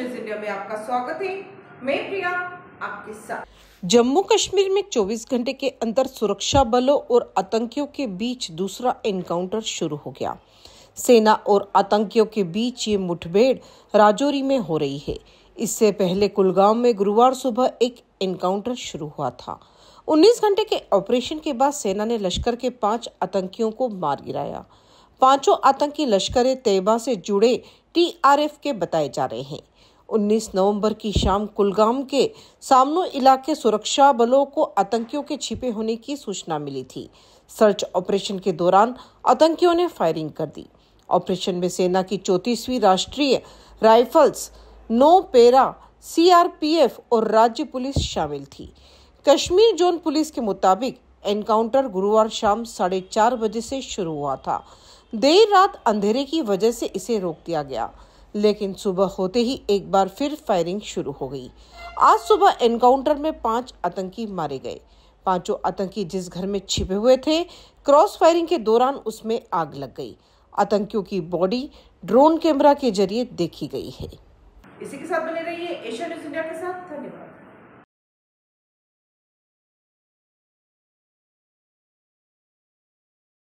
news India में आपका स्वागत है मैं प्रिया आपके साथ जम्मू कश्मीर में 24 घंटे के अंदर सुरक्षा बलों और आतंकियों के बीच दूसरा एनकाउंटर शुरू हो गया सेना और आतंकियों के बीच ये मुठभेड़ राजौरी में हो रही है इससे पहले कुलगांव में गुरुवार सुबह एक एनकाउंटर शुरू हुआ था 19 घंटे के ऑपरेशन के बाद सेना ने लश्कर के पांच आतंकियों को मार गिराया पांचों आतंकी लश्कर तैयबा से जुड़े टीआरएफ के बताए जा रहे हैं 19 नवंबर की शाम कुलगाम के सामनो इलाके सुरक्षा बलों को आतंकियों के छिपे होने की सूचना मिली थी सर्च ऑपरेशन के दौरान आतंकियों ने फायरिंग कर दी ऑपरेशन में सेना की चौतीसवीं राष्ट्रीय राइफल्स नो पेरा सीआरपीएफ और राज्य पुलिस शामिल थी कश्मीर जोन पुलिस के मुताबिक एनकाउंटर गुरुवार शाम साढ़े चार बजे से शुरू हुआ था देर रात अंधेरे की वजह से इसे रोक दिया गया लेकिन सुबह होते ही एक बार फिर फायरिंग शुरू हो गई आज सुबह एनकाउंटर में पांच आतंकी मारे गए पांचों आतंकी जिस घर में छिपे हुए थे क्रॉस फायरिंग के दौरान उसमें आग लग गई आतंकियों की बॉडी ड्रोन कैमरा के जरिए देखी गई है इसी के साथ बने रहिए एशिया न्यूज इंडिया के साथ धन्यवाद